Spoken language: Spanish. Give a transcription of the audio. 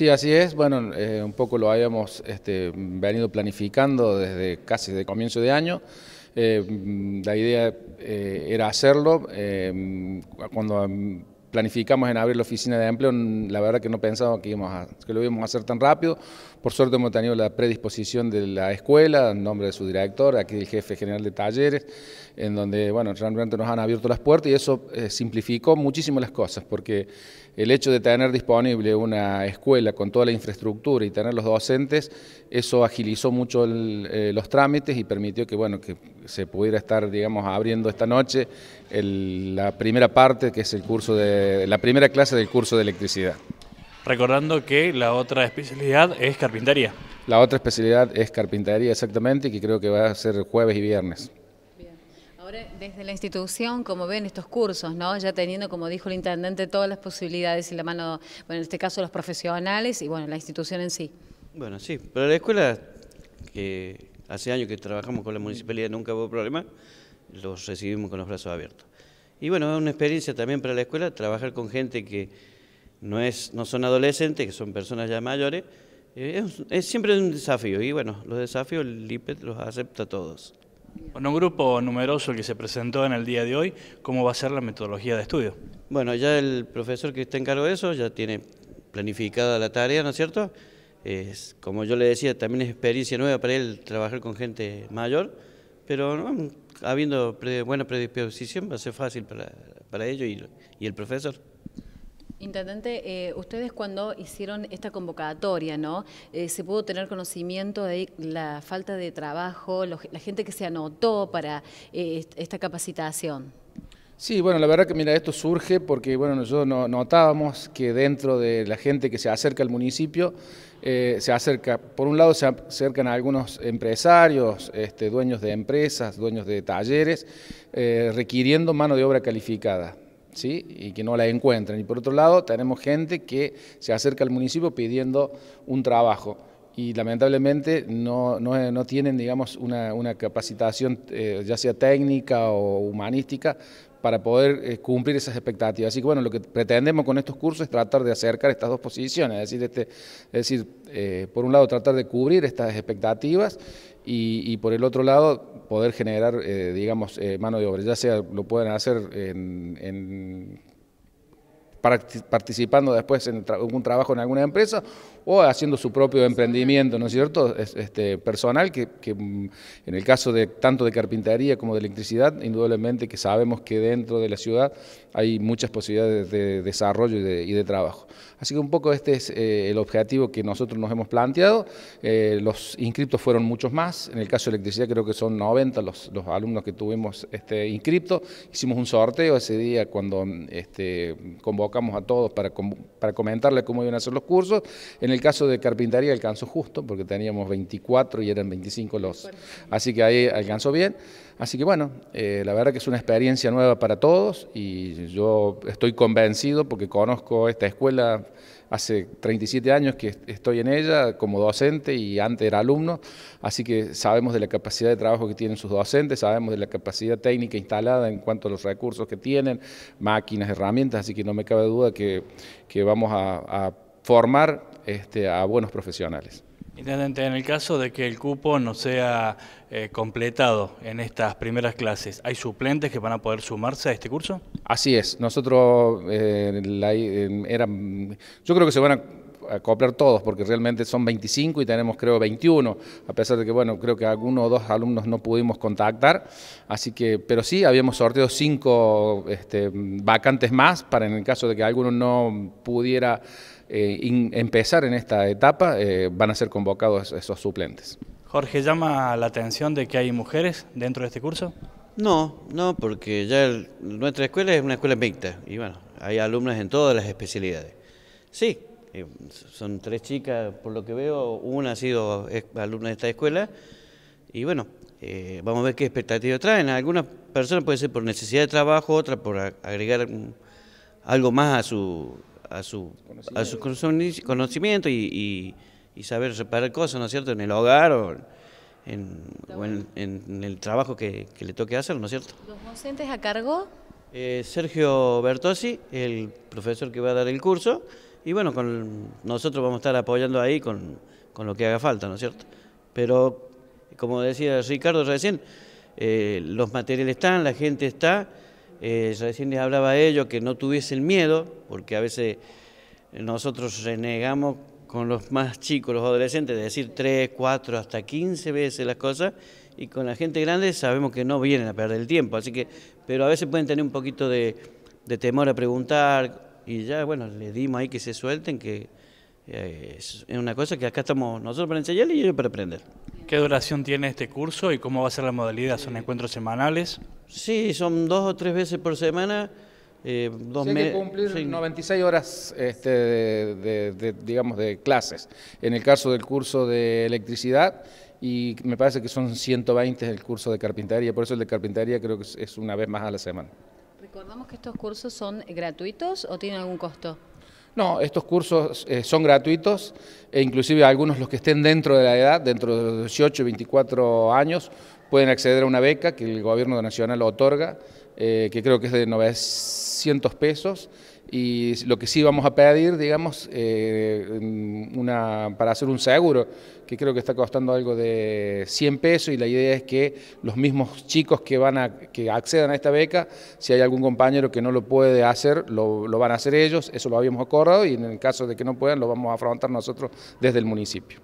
Sí, así es. Bueno, eh, un poco lo habíamos este, venido planificando desde casi de comienzo de año. Eh, mm, la idea eh, era hacerlo mm, cuando mm, planificamos en abrir la oficina de empleo, la verdad que no pensábamos que, íbamos a, lo íbamos a hacer tan rápido. Por suerte hemos tenido la predisposición de la escuela, en nombre de su director, aquí el jefe general de talleres, en donde bueno, realmente nos han abierto las puertas y eso eh, simplificó muchísimo las cosas, porque el hecho de tener disponible una escuela con toda la infraestructura y tener los docentes, eso agilizó mucho eh, los trámites y permitió que, bueno, que se pudiera estar digamos, abriendo esta noche la primera parte, que es el curso de eh, la primera clase del curso de electricidad. Recordando que la otra especialidad es carpintería. La otra especialidad es carpintería, exactamente, y que creo que va a ser jueves y viernes. Ahora, desde la institución, como ven estos cursos, ¿no? Ya teniendo, como dijo el intendente, todas las posibilidades y la mano, bueno, en este caso los profesionales y bueno, la institución en sí. Bueno, sí, pero la escuela, que hace años que trabajamos con la municipalidad, nunca hubo problema, los recibimos con los brazos abiertos. Y bueno, es una experiencia también para la escuela trabajar con gente que no, es, no son adolescentes, que son personas ya mayores. Eh, es, siempre un desafío y bueno, los desafíos el IPET los acepta todos. Con un grupo numeroso que se presentó en el día de hoy, ¿cómo va a ser la metodología de estudio? Bueno, ya el profesor que está en cargo de eso ya tiene planificada la tarea, ¿no es cierto? Es, como yo le decía, también es experiencia nueva para él trabajar con gente mayor, pero no, habiendo buena predisposición va a ser fácil para, para ellos y, y el profesor. Intendente, eh, ustedes cuando hicieron esta convocatoria, ¿no? Eh, ¿Se pudo tener conocimiento de la falta de trabajo, la gente que se anotó para eh, esta capacitación? Sí, bueno, la verdad que mira, esto surge porque bueno, nosotros notábamos que dentro de la gente que se acerca al municipio, eh, se acerca, por un lado se acercan a algunos empresarios, este, dueños de empresas, dueños de talleres, eh, requiriendo mano de obra calificada. ¿Sí? y que no la encuentran. Y por otro lado, tenemos gente que se acerca al municipio pidiendo un trabajo y lamentablemente no, tienen, digamos, una, capacitación eh, ya sea técnica o humanística para poder eh, cumplir esas expectativas. Así que bueno, lo que pretendemos con estos cursos es tratar de acercar estas dos posiciones, es decir, este, es decir eh, por un lado tratar de cubrir estas expectativas y, por el otro lado poder generar, eh, digamos, eh, mano de obra, ya sea lo pueden hacer en participando después en algún trabajo en alguna empresa o haciendo su propio emprendimiento, ¿no es cierto? Este, personal, que, mm, en el caso de tanto de carpintería como de electricidad, indudablemente que sabemos que dentro de la ciudad hay muchas posibilidades de desarrollo y de, trabajo. Así que un poco este es eh, el objetivo que nosotros nos hemos planteado. Eh, los inscriptos fueron muchos más, en el caso de electricidad creo que son 90 los, alumnos que tuvimos este, inscriptos. Hicimos un sorteo ese día cuando este, convocamos a todos para, para comentarle cómo iban a ser los cursos. En el caso de carpintería alcanzó justo, porque teníamos 24 y eran 25 los... Así que ahí alcanzó bien. Así que bueno, eh, la verdad que es una experiencia nueva para todos y yo estoy convencido porque conozco esta escuela hace 37 años que estoy en ella como docente y antes era alumno, así que sabemos de la capacidad de trabajo que tienen sus docentes, sabemos de la capacidad técnica instalada en cuanto a los recursos que tienen, máquinas, herramientas, así que no me cabe de duda que, que vamos a, formar este, a buenos profesionales. Intendente, en el caso de que el cupo no sea eh, completado en estas primeras clases, ¿hay suplentes que van a poder sumarse a este curso? Así es, nosotros, eh, yo creo que se van a acoplar todos, porque realmente son 25 y tenemos creo 21, a pesar de que, bueno, creo que algunos o dos alumnos no pudimos contactar, así que, pero sí, habíamos sorteado cinco este, vacantes más para en el caso de que alguno no pudiera eh, empezar en esta etapa, eh, van a ser convocados esos suplentes. Jorge, ¿llama la atención de que hay mujeres dentro de este curso? No, no, porque ya nuestra escuela es una escuela mixta y bueno, hay alumnos en todas las especialidades. Sí, eh, son tres chicas, por lo que veo, una ha sido alumna de esta escuela, y bueno, eh, vamos a ver qué expectativas traen. Algunas personas puede ser por necesidad de trabajo, otras por agregar algo más a su, a su, a su conocimiento y, saber reparar cosas, ¿no es cierto?, en el hogar o, en, el trabajo que, le toque hacer, ¿no es cierto? ¿Los docentes a cargo? Eh, Sergio Bertosi, el profesor que va a dar el curso, y bueno, con, nosotros vamos a estar apoyando ahí con, lo que haga falta, ¿no es cierto? Pero, como decía Ricardo recién, eh, los materiales están, la gente está. Eh, recién les hablaba a ellos que no tuviesen miedo, porque a veces nosotros renegamos con los más chicos, los adolescentes, de decir 3, 4, hasta 15 veces las cosas, y con la gente grande sabemos que no vienen a perder el tiempo, así que, pero a veces pueden tener un poquito de, de temor a preguntar, y ya, bueno, le dimos ahí que se suelten, que eh, es una cosa que acá estamos nosotros para enseñar y ellos para aprender. ¿Qué duración tiene este curso y cómo va a ser la modalidad? ¿Son encuentros semanales? Sí, son dos o tres veces por semana. Eh, dos cumplir 96 horas este, digamos, de clases. En el caso del curso de electricidad, y me parece que son 120 el curso de carpintería, por eso el de carpintería creo que es una vez más a la semana. Recordamos que estos cursos son gratuitos o tienen algún costo. No, estos cursos eh, son gratuitos e inclusive algunos los que estén dentro de la edad, dentro de los 18 y 24 años, pueden acceder a una beca que el gobierno nacional otorga, eh, que creo que es de 900 pesos y lo que sí vamos a pedir, digamos, eh, para hacer un seguro, que creo que está costando algo de 100 pesos y la idea es que los mismos chicos que, van a, que accedan a esta beca, si hay algún compañero que no lo puede hacer, lo, lo van a hacer ellos, eso lo habíamos acordado y en el caso de que no puedan, lo vamos a afrontar nosotros desde el municipio.